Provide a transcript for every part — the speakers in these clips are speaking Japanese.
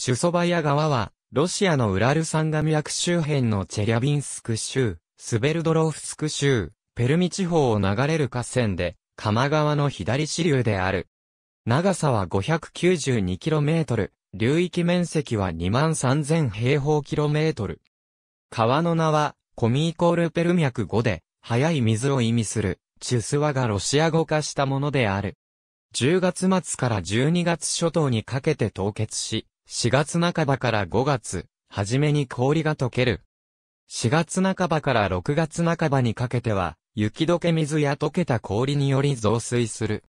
チュソバヤ川は、ロシアのウラル山ア脈周辺のチェリャビンスク州、スベルドロフスク州、ペルミ地方を流れる河川で、鎌川の左支流である。長さは 592km、流域面積は23000平方キロメートル。川の名は、コミイコールペル脈語で、速い水を意味する、チュスワがロシア語化したものである。10月末から12月初頭にかけて凍結し、4月半ばから5月、初めに氷が溶ける。4月半ばから6月半ばにかけては、雪解け水や溶けた氷により増水する。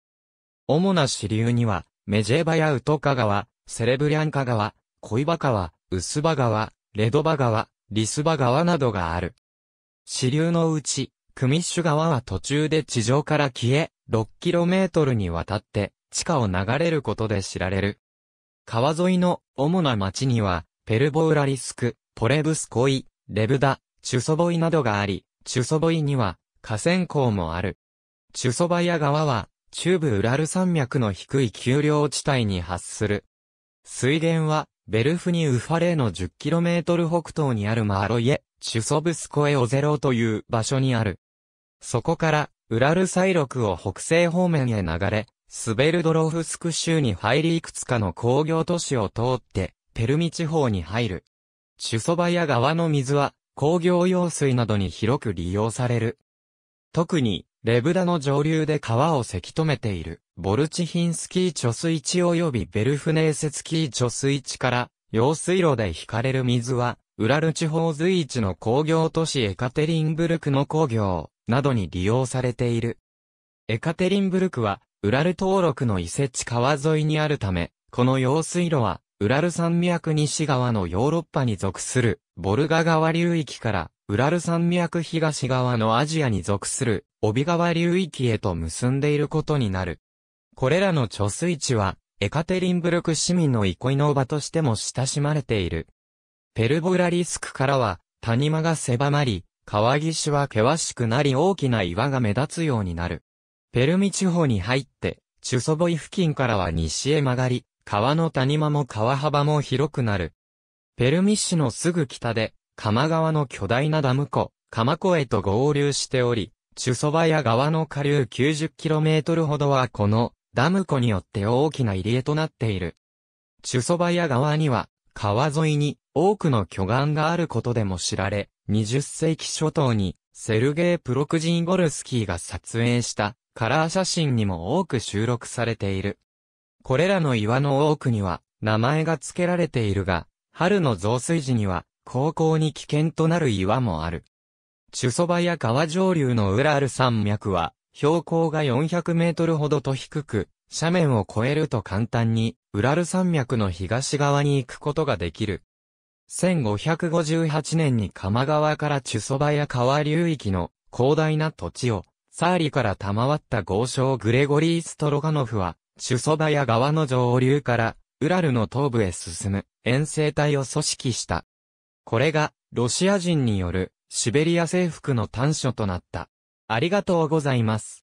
主な支流には、メジェバやウトカ川、セレブリャンカ川、コイバ川、ウスバ川、レドバ川、リスバ川などがある。支流のうち、クミッシュ川は途中で地上から消え、6km にわたって地下を流れることで知られる。川沿いの主な町には、ペルボウラリスク、ポレブスコイ、レブダ、チュソボイなどがあり、チュソボイには河川港もある。チュソバヤ川は、中部ウラル山脈の低い丘陵地帯に発する。水源は、ベルフニウファレーの 10km 北東にあるマーロイエ、チュソブスコエオゼロという場所にある。そこから、ウラルロ麓を北西方面へ流れ、スベルドロフスク州に入りいくつかの工業都市を通って、ペルミ地方に入る。チュソバや川の水は、工業用水などに広く利用される。特に、レブダの上流で川をせき止めている、ボルチヒンスキー貯水池及びベルフネーセツキー貯水池から、用水路で引かれる水は、ウラル地方随一の工業都市エカテリンブルクの工業などに利用されている。エカテリンブルクはウラル登録の勢地川沿いにあるため、この用水路は、ウラル山脈西側のヨーロッパに属する、ボルガ川流域から、ウラル山脈東側のアジアに属する、帯川流域へと結んでいることになる。これらの貯水池は、エカテリンブルク市民の憩いの場としても親しまれている。ペルボラリスクからは、谷間が狭まり、川岸は険しくなり大きな岩が目立つようになる。ペルミ地方に入って、チュソボイ付近からは西へ曲がり、川の谷間も川幅も広くなる。ペルミ市のすぐ北で、鎌川の巨大なダム湖、鎌湖へと合流しており、チュソバヤ川の下流 90km ほどはこのダム湖によって大きな入り江となっている。チュソバヤ川には、川沿いに多くの巨岩があることでも知られ、20世紀初頭にセルゲイ・プロクジンゴルスキーが撮影したカラー写真にも多く収録されている。これらの岩の多くには名前が付けられているが、春の増水時には高校に危険となる岩もある。チュソバや川上流のウラール山脈は標高が400メートルほどと低く、斜面を越えると簡単に、ウラル山脈の東側に行くことができる。1558年に鎌川から中蕎麦や川流域の広大な土地を、サーリから賜った豪商グレゴリー・ストロガノフは、中蕎麦や川の上流から、ウラルの東部へ進む遠征隊を組織した。これが、ロシア人によるシベリア征服の短所となった。ありがとうございます。